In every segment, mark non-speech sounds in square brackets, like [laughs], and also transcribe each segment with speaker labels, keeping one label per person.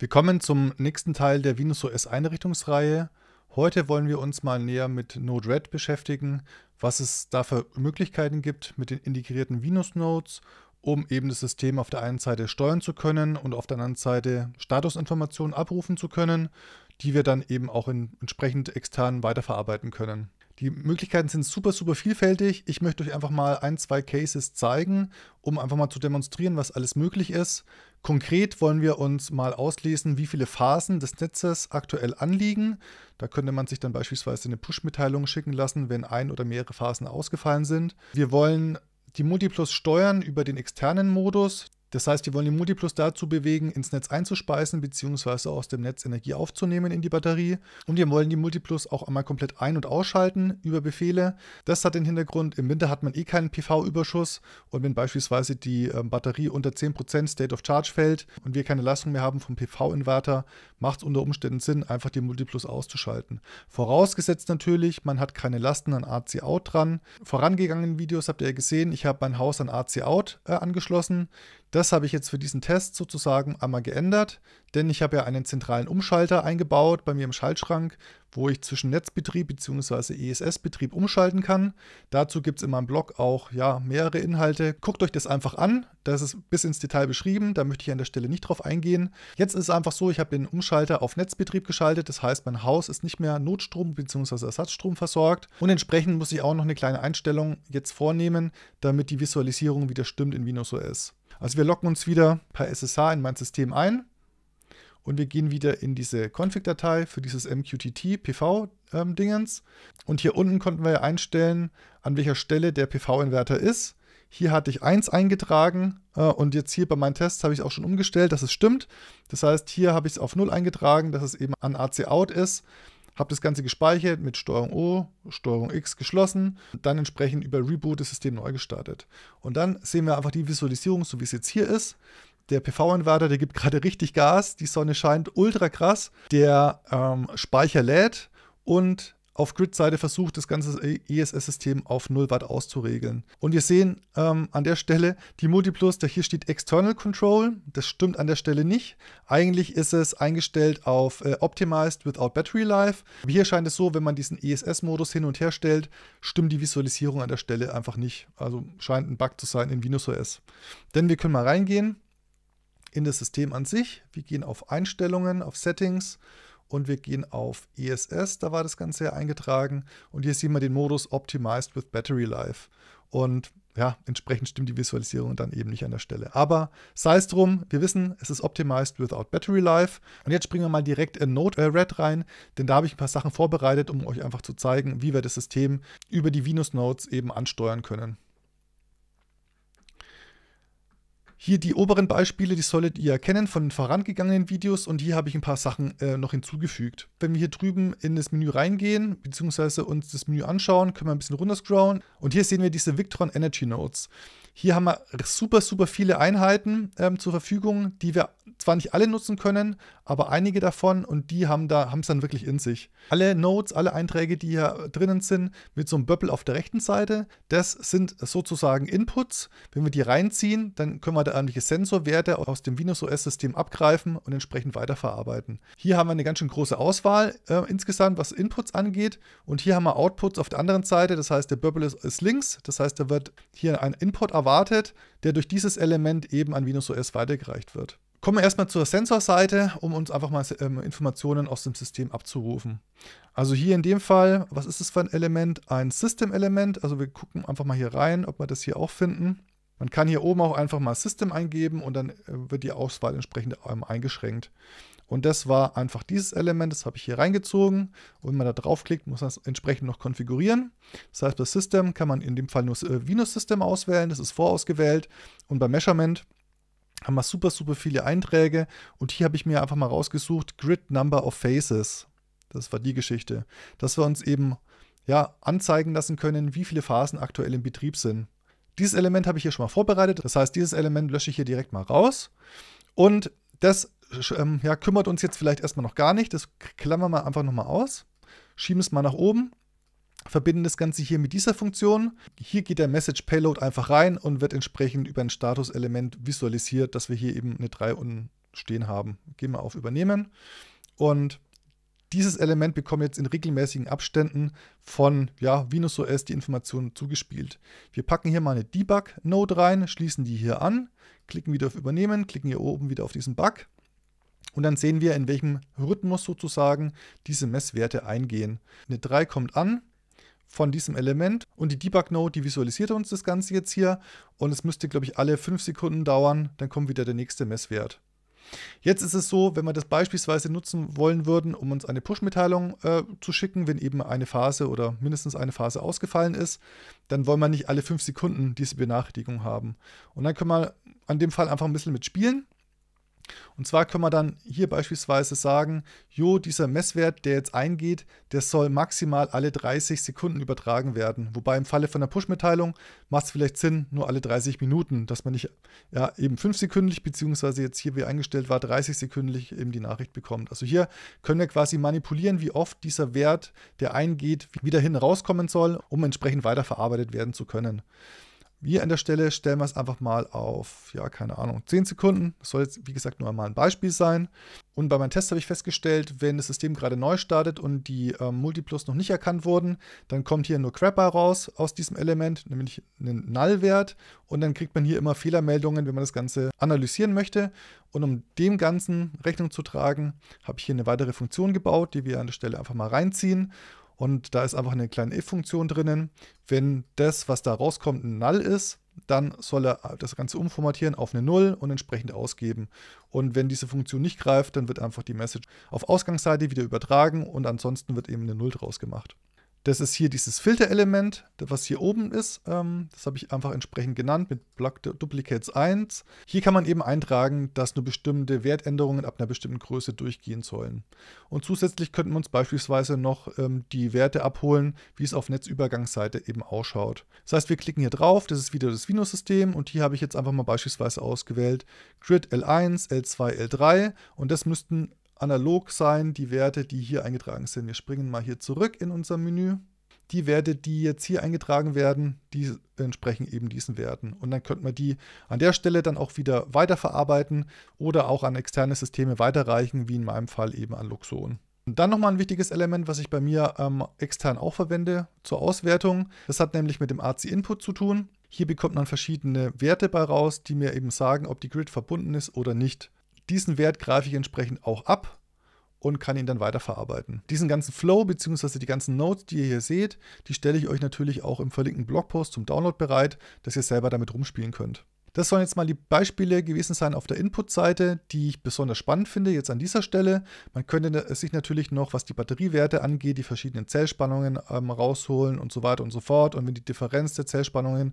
Speaker 1: Wir kommen zum nächsten Teil der Venus OS Einrichtungsreihe. Heute wollen wir uns mal näher mit Node-RED beschäftigen, was es da für Möglichkeiten gibt mit den integrierten Venus-Nodes, um eben das System auf der einen Seite steuern zu können und auf der anderen Seite Statusinformationen abrufen zu können, die wir dann eben auch in entsprechend extern weiterverarbeiten können. Die Möglichkeiten sind super, super vielfältig. Ich möchte euch einfach mal ein, zwei Cases zeigen, um einfach mal zu demonstrieren, was alles möglich ist. Konkret wollen wir uns mal auslesen, wie viele Phasen des Netzes aktuell anliegen. Da könnte man sich dann beispielsweise eine Push-Mitteilung schicken lassen, wenn ein oder mehrere Phasen ausgefallen sind. Wir wollen die Multiplus steuern über den externen Modus. Das heißt, wir wollen den Multiplus dazu bewegen, ins Netz einzuspeisen bzw. aus dem Netz Energie aufzunehmen in die Batterie. Und wir wollen den Multiplus auch einmal komplett ein- und ausschalten über Befehle. Das hat den Hintergrund, im Winter hat man eh keinen PV-Überschuss und wenn beispielsweise die ähm, Batterie unter 10% State of Charge fällt und wir keine Leistung mehr haben vom PV-Inverter, macht es unter Umständen Sinn, einfach den Multiplus auszuschalten. Vorausgesetzt natürlich, man hat keine Lasten an AC Out dran. Vorangegangenen Videos habt ihr ja gesehen, ich habe mein Haus an AC Out äh, angeschlossen. Das habe ich jetzt für diesen Test sozusagen einmal geändert, denn ich habe ja einen zentralen Umschalter eingebaut bei mir im Schaltschrank, wo ich zwischen Netzbetrieb bzw. ESS-Betrieb umschalten kann. Dazu gibt es in meinem Blog auch ja, mehrere Inhalte. Guckt euch das einfach an, das ist bis ins Detail beschrieben, da möchte ich an der Stelle nicht drauf eingehen. Jetzt ist es einfach so, ich habe den Umschalter auf Netzbetrieb geschaltet, das heißt mein Haus ist nicht mehr Notstrom bzw. Ersatzstrom versorgt und entsprechend muss ich auch noch eine kleine Einstellung jetzt vornehmen, damit die Visualisierung wieder stimmt in Windows OS. Also wir locken uns wieder per SSH in mein System ein und wir gehen wieder in diese Config-Datei für dieses MQTT-PV-Dingens. Ähm, und hier unten konnten wir einstellen, an welcher Stelle der PV-Inverter ist. Hier hatte ich 1 eingetragen äh, und jetzt hier bei meinen Tests habe ich es auch schon umgestellt, dass es stimmt. Das heißt, hier habe ich es auf 0 eingetragen, dass es eben an AC-Out ist habe das Ganze gespeichert mit Steuerung O, Steuerung X geschlossen, dann entsprechend über Reboot das System neu gestartet. Und dann sehen wir einfach die Visualisierung, so wie es jetzt hier ist. Der PV-Inverter, der gibt gerade richtig Gas, die Sonne scheint ultra krass, der ähm, Speicher lädt und auf Grid-Seite versucht, das ganze ESS-System auf 0 Watt auszuregeln. Und wir sehen ähm, an der Stelle die Multiplus, da hier steht External Control, das stimmt an der Stelle nicht. Eigentlich ist es eingestellt auf äh, Optimized Without Battery Life. Hier scheint es so, wenn man diesen ESS-Modus hin und her stellt, stimmt die Visualisierung an der Stelle einfach nicht. Also scheint ein Bug zu sein in Windows OS. Denn wir können mal reingehen in das System an sich. Wir gehen auf Einstellungen, auf Settings, und wir gehen auf ESS, da war das Ganze ja eingetragen. Und hier sehen wir den Modus Optimized with Battery Life. Und ja, entsprechend stimmt die Visualisierung dann eben nicht an der Stelle. Aber sei es drum, wir wissen, es ist optimized without battery life. Und jetzt springen wir mal direkt in Node-RED äh, rein, denn da habe ich ein paar Sachen vorbereitet, um euch einfach zu zeigen, wie wir das System über die Venus-Nodes eben ansteuern können. Hier die oberen Beispiele, die solltet ihr erkennen von den vorangegangenen Videos und hier habe ich ein paar Sachen äh, noch hinzugefügt. Wenn wir hier drüben in das Menü reingehen, beziehungsweise uns das Menü anschauen, können wir ein bisschen runterscrollen und hier sehen wir diese Victron Energy Nodes. Hier haben wir super, super viele Einheiten ähm, zur Verfügung, die wir zwar nicht alle nutzen können, aber einige davon und die haben da haben es dann wirklich in sich. Alle Nodes, alle Einträge, die hier drinnen sind, mit so einem Böppel auf der rechten Seite, das sind sozusagen Inputs. Wenn wir die reinziehen, dann können wir da irgendwelche Sensorwerte aus dem Windows OS-System abgreifen und entsprechend weiterverarbeiten. Hier haben wir eine ganz schön große Auswahl äh, insgesamt, was Inputs angeht. Und hier haben wir Outputs auf der anderen Seite, das heißt, der Böppel ist, ist links, das heißt, da wird hier ein Input erwartet, der durch dieses Element eben an Windows OS weitergereicht wird. Kommen wir erstmal zur Sensorseite, um uns einfach mal ähm, Informationen aus dem System abzurufen. Also hier in dem Fall, was ist das für ein Element? Ein System-Element. Also wir gucken einfach mal hier rein, ob wir das hier auch finden. Man kann hier oben auch einfach mal System eingeben und dann äh, wird die Auswahl entsprechend ähm, eingeschränkt. Und das war einfach dieses Element, das habe ich hier reingezogen. Und wenn man da draufklickt, muss man es entsprechend noch konfigurieren. Das heißt, bei System kann man in dem Fall nur äh, Venus System auswählen, das ist vorausgewählt. Und bei Measurement haben wir super, super viele Einträge und hier habe ich mir einfach mal rausgesucht, Grid Number of Faces. Das war die Geschichte, dass wir uns eben ja, anzeigen lassen können, wie viele Phasen aktuell im Betrieb sind. Dieses Element habe ich hier schon mal vorbereitet, das heißt, dieses Element lösche ich hier direkt mal raus und das ähm, ja, kümmert uns jetzt vielleicht erstmal noch gar nicht, das klammern wir einfach nochmal aus, schieben es mal nach oben verbinden das Ganze hier mit dieser Funktion. Hier geht der Message Payload einfach rein und wird entsprechend über ein Statuselement visualisiert, dass wir hier eben eine 3 unten stehen haben. Gehen wir auf Übernehmen und dieses Element bekommt jetzt in regelmäßigen Abständen von ja, Venus OS die Informationen zugespielt. Wir packen hier mal eine Debug-Node rein, schließen die hier an, klicken wieder auf Übernehmen, klicken hier oben wieder auf diesen Bug und dann sehen wir, in welchem Rhythmus sozusagen diese Messwerte eingehen. Eine 3 kommt an, von diesem Element und die Debug-Node, die visualisiert uns das Ganze jetzt hier und es müsste, glaube ich, alle fünf Sekunden dauern, dann kommt wieder der nächste Messwert. Jetzt ist es so, wenn wir das beispielsweise nutzen wollen würden, um uns eine Push-Mitteilung äh, zu schicken, wenn eben eine Phase oder mindestens eine Phase ausgefallen ist, dann wollen wir nicht alle fünf Sekunden diese Benachrichtigung haben. Und dann können wir an dem Fall einfach ein bisschen mitspielen und zwar können wir dann hier beispielsweise sagen, jo, dieser Messwert, der jetzt eingeht, der soll maximal alle 30 Sekunden übertragen werden. Wobei im Falle von der Push-Mitteilung macht es vielleicht Sinn, nur alle 30 Minuten, dass man nicht ja, eben 5-sekündlich, beziehungsweise jetzt hier wie eingestellt war, 30-sekündlich eben die Nachricht bekommt. Also hier können wir quasi manipulieren, wie oft dieser Wert, der eingeht, wieder hin rauskommen soll, um entsprechend weiterverarbeitet werden zu können. Wir an der Stelle stellen wir es einfach mal auf, ja, keine Ahnung, 10 Sekunden. Das soll jetzt, wie gesagt, nur einmal ein Beispiel sein. Und bei meinem Test habe ich festgestellt, wenn das System gerade neu startet und die äh, Multiplus noch nicht erkannt wurden, dann kommt hier nur Crapper raus aus diesem Element, nämlich einen Nullwert. Und dann kriegt man hier immer Fehlermeldungen, wenn man das Ganze analysieren möchte. Und um dem Ganzen Rechnung zu tragen, habe ich hier eine weitere Funktion gebaut, die wir an der Stelle einfach mal reinziehen. Und da ist einfach eine kleine if-Funktion drinnen. Wenn das, was da rauskommt, ein Null ist, dann soll er das Ganze umformatieren auf eine Null und entsprechend ausgeben. Und wenn diese Funktion nicht greift, dann wird einfach die Message auf Ausgangsseite wieder übertragen und ansonsten wird eben eine Null draus gemacht. Das ist hier dieses Filterelement, was hier oben ist. Ähm, das habe ich einfach entsprechend genannt mit Block Duplicates 1. Hier kann man eben eintragen, dass nur bestimmte Wertänderungen ab einer bestimmten Größe durchgehen sollen. Und zusätzlich könnten wir uns beispielsweise noch ähm, die Werte abholen, wie es auf Netzübergangsseite eben ausschaut. Das heißt, wir klicken hier drauf, das ist wieder das vino system und hier habe ich jetzt einfach mal beispielsweise ausgewählt Grid L1, L2, L3 und das müssten analog sein, die Werte, die hier eingetragen sind. Wir springen mal hier zurück in unser Menü. Die Werte, die jetzt hier eingetragen werden, die entsprechen eben diesen Werten. Und dann könnte man die an der Stelle dann auch wieder weiterverarbeiten oder auch an externe Systeme weiterreichen, wie in meinem Fall eben an Luxon. Und dann nochmal ein wichtiges Element, was ich bei mir ähm, extern auch verwende zur Auswertung. Das hat nämlich mit dem AC-Input zu tun. Hier bekommt man verschiedene Werte bei raus, die mir eben sagen, ob die Grid verbunden ist oder nicht. Diesen Wert greife ich entsprechend auch ab und kann ihn dann weiterverarbeiten. Diesen ganzen Flow bzw. die ganzen Notes, die ihr hier seht, die stelle ich euch natürlich auch im verlinkten Blogpost zum Download bereit, dass ihr selber damit rumspielen könnt. Das sollen jetzt mal die Beispiele gewesen sein auf der Input-Seite, die ich besonders spannend finde, jetzt an dieser Stelle. Man könnte sich natürlich noch, was die Batteriewerte angeht, die verschiedenen Zellspannungen ähm, rausholen und so weiter und so fort. Und wenn die Differenz der Zellspannungen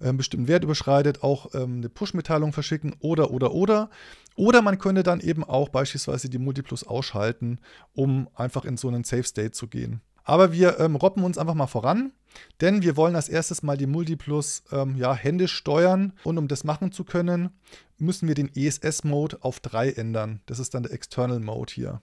Speaker 1: einen ähm, bestimmten Wert überschreitet, auch ähm, eine Push-Mitteilung verschicken oder, oder, oder. Oder man könnte dann eben auch beispielsweise die Multiplus ausschalten, um einfach in so einen Safe-State zu gehen. Aber wir ähm, robben uns einfach mal voran denn wir wollen als erstes mal die Multiplus ähm, ja, händisch steuern und um das machen zu können, müssen wir den ESS-Mode auf 3 ändern. Das ist dann der External Mode hier.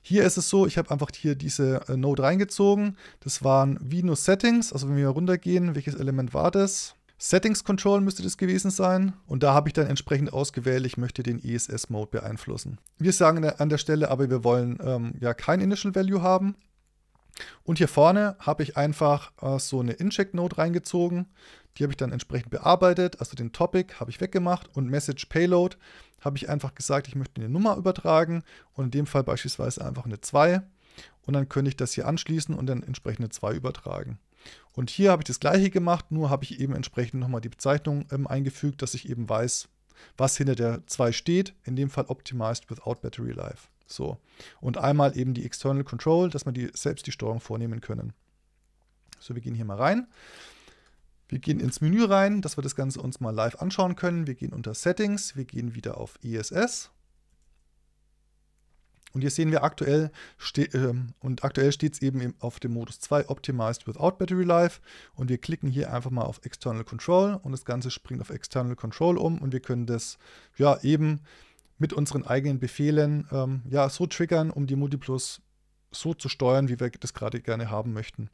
Speaker 1: Hier ist es so, ich habe einfach hier diese äh, Node reingezogen. Das waren Venus Settings, also wenn wir runtergehen, welches Element war das? Settings Control müsste das gewesen sein und da habe ich dann entsprechend ausgewählt, ich möchte den ESS Mode beeinflussen. Wir sagen an der Stelle aber, wir wollen ähm, ja kein Initial Value haben, und hier vorne habe ich einfach äh, so eine Incheck-Note reingezogen. Die habe ich dann entsprechend bearbeitet. Also den Topic habe ich weggemacht und Message Payload habe ich einfach gesagt, ich möchte eine Nummer übertragen und in dem Fall beispielsweise einfach eine 2. Und dann könnte ich das hier anschließen und dann entsprechend eine 2 übertragen. Und hier habe ich das gleiche gemacht, nur habe ich eben entsprechend nochmal die Bezeichnung ähm, eingefügt, dass ich eben weiß, was hinter der 2 steht. In dem Fall Optimized Without Battery Life. So. Und einmal eben die External Control, dass wir die, selbst die Steuerung vornehmen können. So, wir gehen hier mal rein. Wir gehen ins Menü rein, dass wir das Ganze uns mal live anschauen können. Wir gehen unter Settings, wir gehen wieder auf ESS. Und hier sehen wir aktuell, äh, und aktuell steht es eben auf dem Modus 2 Optimized Without Battery Life. Und wir klicken hier einfach mal auf External Control und das Ganze springt auf External Control um und wir können das ja eben mit unseren eigenen Befehlen ähm, ja, so triggern, um die Multiplus so zu steuern, wie wir das gerade gerne haben möchten.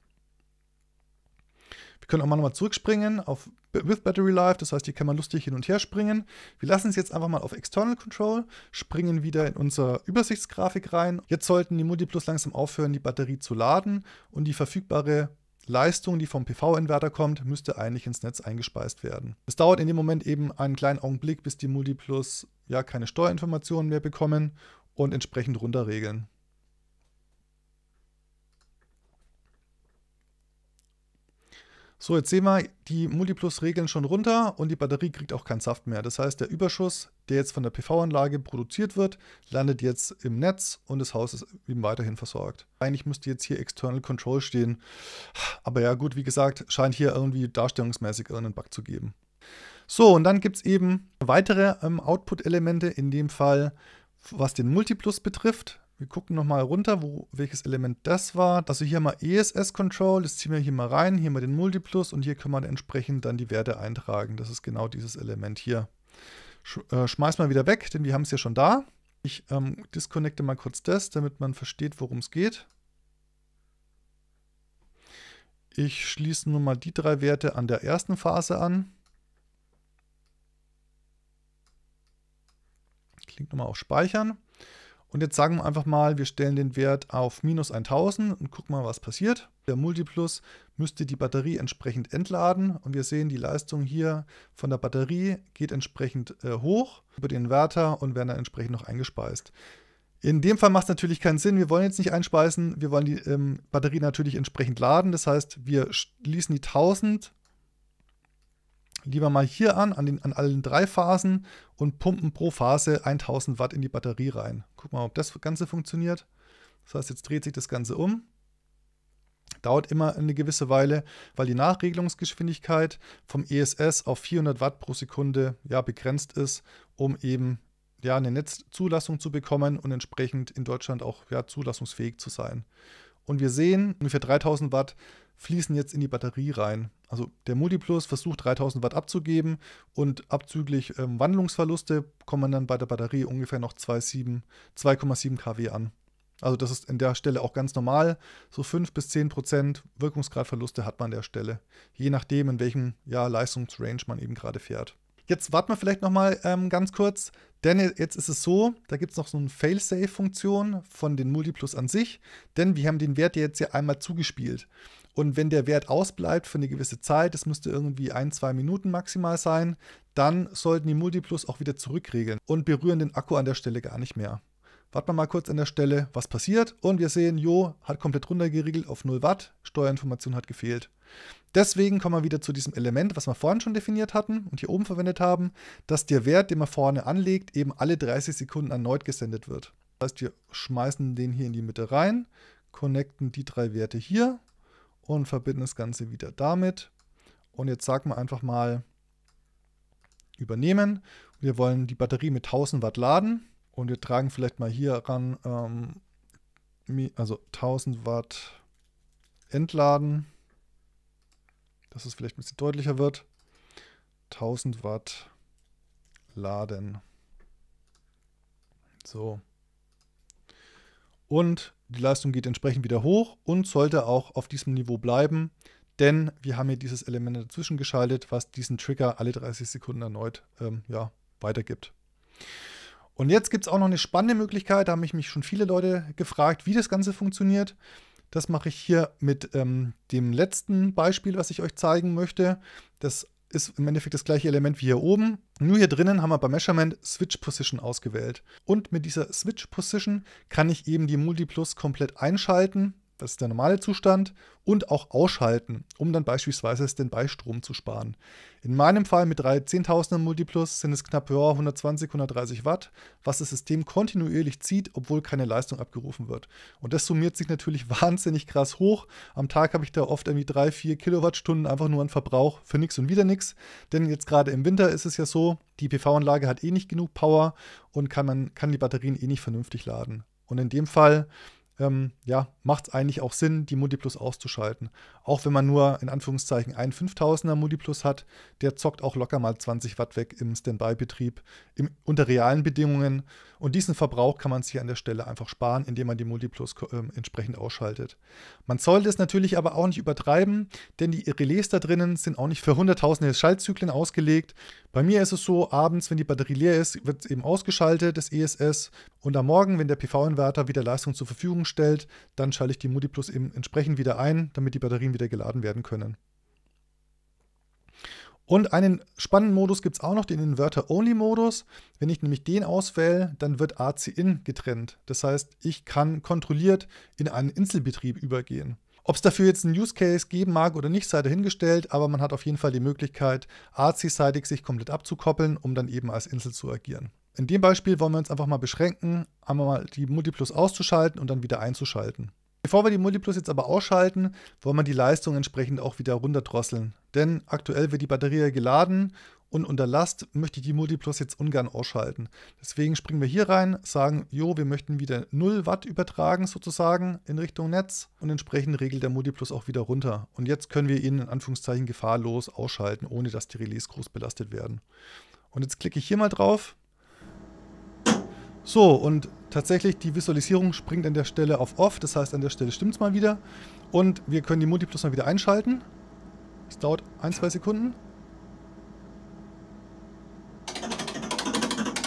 Speaker 1: Wir können auch mal nochmal zurückspringen auf With Battery Life, das heißt, hier kann man lustig hin und her springen. Wir lassen es jetzt einfach mal auf External Control, springen wieder in unsere Übersichtsgrafik rein. Jetzt sollten die Multiplus langsam aufhören, die Batterie zu laden und die verfügbare Leistung, die vom PV-Inverter kommt, müsste eigentlich ins Netz eingespeist werden. Es dauert in dem Moment eben einen kleinen Augenblick, bis die Multiplus ja keine Steuerinformationen mehr bekommen und entsprechend runterregeln. So, jetzt sehen wir die Multiplus-Regeln schon runter und die Batterie kriegt auch keinen Saft mehr. Das heißt, der Überschuss, der jetzt von der PV-Anlage produziert wird, landet jetzt im Netz und das Haus ist eben weiterhin versorgt. Eigentlich müsste jetzt hier External Control stehen. Aber ja gut, wie gesagt, scheint hier irgendwie darstellungsmäßig irgendeinen Bug zu geben. So, und dann gibt es eben weitere ähm, Output-Elemente, in dem Fall, was den Multiplus betrifft. Wir gucken nochmal runter, wo, welches Element das war. Also hier mal ESS-Control, das ziehen wir hier mal rein, hier mal den Multiplus und hier können wir entsprechend dann die Werte eintragen. Das ist genau dieses Element hier. Sch äh, schmeiß mal wieder weg, denn wir haben es ja schon da. Ich ähm, disconnecte mal kurz das, damit man versteht, worum es geht. Ich schließe nun mal die drei Werte an der ersten Phase an. Klingt nochmal auf Speichern. Und jetzt sagen wir einfach mal, wir stellen den Wert auf minus 1000 und gucken mal, was passiert. Der Multiplus müsste die Batterie entsprechend entladen und wir sehen, die Leistung hier von der Batterie geht entsprechend äh, hoch über den Inverter und werden dann entsprechend noch eingespeist. In dem Fall macht es natürlich keinen Sinn. Wir wollen jetzt nicht einspeisen. Wir wollen die ähm, Batterie natürlich entsprechend laden. Das heißt, wir schließen die 1000 lieber mal hier an, an, den, an allen drei Phasen und pumpen pro Phase 1000 Watt in die Batterie rein. Guck mal, ob das Ganze funktioniert. Das heißt, jetzt dreht sich das Ganze um. Dauert immer eine gewisse Weile, weil die Nachregelungsgeschwindigkeit vom ESS auf 400 Watt pro Sekunde ja, begrenzt ist, um eben ja, eine Netzzulassung zu bekommen und entsprechend in Deutschland auch ja, zulassungsfähig zu sein. Und wir sehen, ungefähr 3000 Watt fließen jetzt in die Batterie rein. Also der Multiplus versucht 3000 Watt abzugeben und abzüglich ähm, Wandlungsverluste kommt man dann bei der Batterie ungefähr noch 2,7 kW an. Also das ist an der Stelle auch ganz normal. So 5 bis 10 Prozent Wirkungsgradverluste hat man an der Stelle. Je nachdem, in welchem ja, Leistungsrange man eben gerade fährt. Jetzt warten wir vielleicht nochmal ähm, ganz kurz, denn jetzt ist es so, da gibt es noch so eine Failsafe-Funktion von den Multiplus an sich, denn wir haben den Wert jetzt hier einmal zugespielt. Und wenn der Wert ausbleibt für eine gewisse Zeit, das müsste irgendwie ein, zwei Minuten maximal sein, dann sollten die Multiplus auch wieder zurückregeln und berühren den Akku an der Stelle gar nicht mehr. Warten wir mal kurz an der Stelle, was passiert. Und wir sehen, Jo hat komplett runtergeregelt auf 0 Watt. Steuerinformation hat gefehlt. Deswegen kommen wir wieder zu diesem Element, was wir vorhin schon definiert hatten und hier oben verwendet haben, dass der Wert, den man vorne anlegt, eben alle 30 Sekunden erneut gesendet wird. Das heißt, wir schmeißen den hier in die Mitte rein, connecten die drei Werte hier und verbinden das Ganze wieder damit. Und jetzt sagen wir einfach mal übernehmen. Wir wollen die Batterie mit 1000 Watt laden und wir tragen vielleicht mal hier ran, ähm, also 1000 Watt entladen, dass es vielleicht ein bisschen deutlicher wird. 1000 Watt laden. So. Und die Leistung geht entsprechend wieder hoch und sollte auch auf diesem Niveau bleiben, denn wir haben hier dieses Element dazwischen geschaltet, was diesen Trigger alle 30 Sekunden erneut ähm, ja, weitergibt. Und jetzt gibt es auch noch eine spannende Möglichkeit, da haben mich schon viele Leute gefragt, wie das Ganze funktioniert. Das mache ich hier mit ähm, dem letzten Beispiel, was ich euch zeigen möchte. Das ist im Endeffekt das gleiche Element wie hier oben. Nur hier drinnen haben wir beim Measurement Switch Position ausgewählt. Und mit dieser Switch Position kann ich eben die Multiplus komplett einschalten das ist der normale Zustand, und auch ausschalten, um dann beispielsweise den Beistrom zu sparen. In meinem Fall mit drei Zehntausender Multiplus sind es knapp 120, 130 Watt, was das System kontinuierlich zieht, obwohl keine Leistung abgerufen wird. Und das summiert sich natürlich [laughs] wahnsinnig krass hoch. Am Tag habe ich da oft irgendwie drei, vier Kilowattstunden einfach nur an Verbrauch für nichts und wieder nichts. Denn jetzt gerade im Winter ist es ja so, die PV-Anlage hat eh nicht genug Power und kann, man, kann die Batterien eh nicht vernünftig laden. Und in dem Fall ähm, ja, macht es eigentlich auch Sinn, die Multiplus auszuschalten. Auch wenn man nur in Anführungszeichen einen 5000er Multiplus hat, der zockt auch locker mal 20 Watt weg im Standby-Betrieb unter realen Bedingungen. Und diesen Verbrauch kann man sich an der Stelle einfach sparen, indem man die Multiplus äh, entsprechend ausschaltet. Man sollte es natürlich aber auch nicht übertreiben, denn die Relais da drinnen sind auch nicht für hunderttausende Schaltzyklen ausgelegt. Bei mir ist es so, abends, wenn die Batterie leer ist, wird es eben ausgeschaltet, das ESS. Und am Morgen, wenn der PV-Inverter wieder Leistung zur Verfügung stellt, dann schalte ich die Multiplus eben entsprechend wieder ein, damit die Batterien wieder geladen werden können. Und einen spannenden Modus gibt es auch noch, den Inverter-Only-Modus. Wenn ich nämlich den auswähle, dann wird AC-In getrennt. Das heißt, ich kann kontrolliert in einen Inselbetrieb übergehen. Ob es dafür jetzt einen Use Case geben mag oder nicht, sei dahingestellt, aber man hat auf jeden Fall die Möglichkeit, AC-seitig sich komplett abzukoppeln, um dann eben als Insel zu agieren. In dem Beispiel wollen wir uns einfach mal beschränken, einmal die Multiplus auszuschalten und dann wieder einzuschalten. Bevor wir die Multiplus jetzt aber ausschalten, wollen wir die Leistung entsprechend auch wieder runterdrosseln. Denn aktuell wird die Batterie geladen und unter Last möchte ich die Multiplus jetzt ungern ausschalten. Deswegen springen wir hier rein, sagen, jo, wir möchten wieder 0 Watt übertragen sozusagen in Richtung Netz und entsprechend regelt der Multiplus auch wieder runter. Und jetzt können wir ihn in Anführungszeichen gefahrlos ausschalten, ohne dass die Relais groß belastet werden. Und jetzt klicke ich hier mal drauf so, und tatsächlich die Visualisierung springt an der Stelle auf Off. Das heißt, an der Stelle stimmt es mal wieder. Und wir können die Multiplus mal wieder einschalten. Das dauert ein, zwei Sekunden.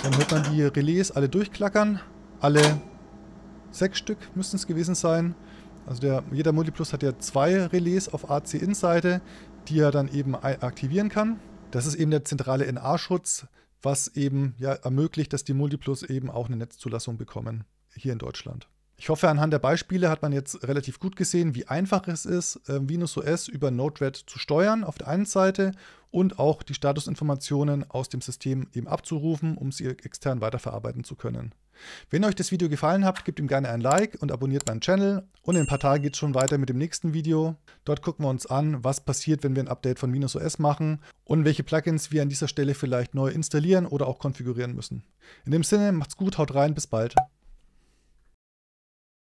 Speaker 1: Dann hört man die Relais alle durchklackern. Alle sechs Stück müssten es gewesen sein. Also der, jeder Multiplus hat ja zwei Relais auf AC-In-Seite, die er dann eben aktivieren kann. Das ist eben der zentrale NA-Schutz, was eben ja, ermöglicht, dass die Multiplus eben auch eine Netzzulassung bekommen hier in Deutschland. Ich hoffe, anhand der Beispiele hat man jetzt relativ gut gesehen, wie einfach es ist, Venus äh, OS über Node-RED zu steuern auf der einen Seite und auch die Statusinformationen aus dem System eben abzurufen, um sie extern weiterverarbeiten zu können. Wenn euch das Video gefallen hat, gebt ihm gerne ein Like und abonniert meinen Channel. Und in ein paar Tagen geht es schon weiter mit dem nächsten Video. Dort gucken wir uns an, was passiert, wenn wir ein Update von Windows OS machen und welche Plugins wir an dieser Stelle vielleicht neu installieren oder auch konfigurieren müssen. In dem Sinne, macht's gut, haut rein, bis bald.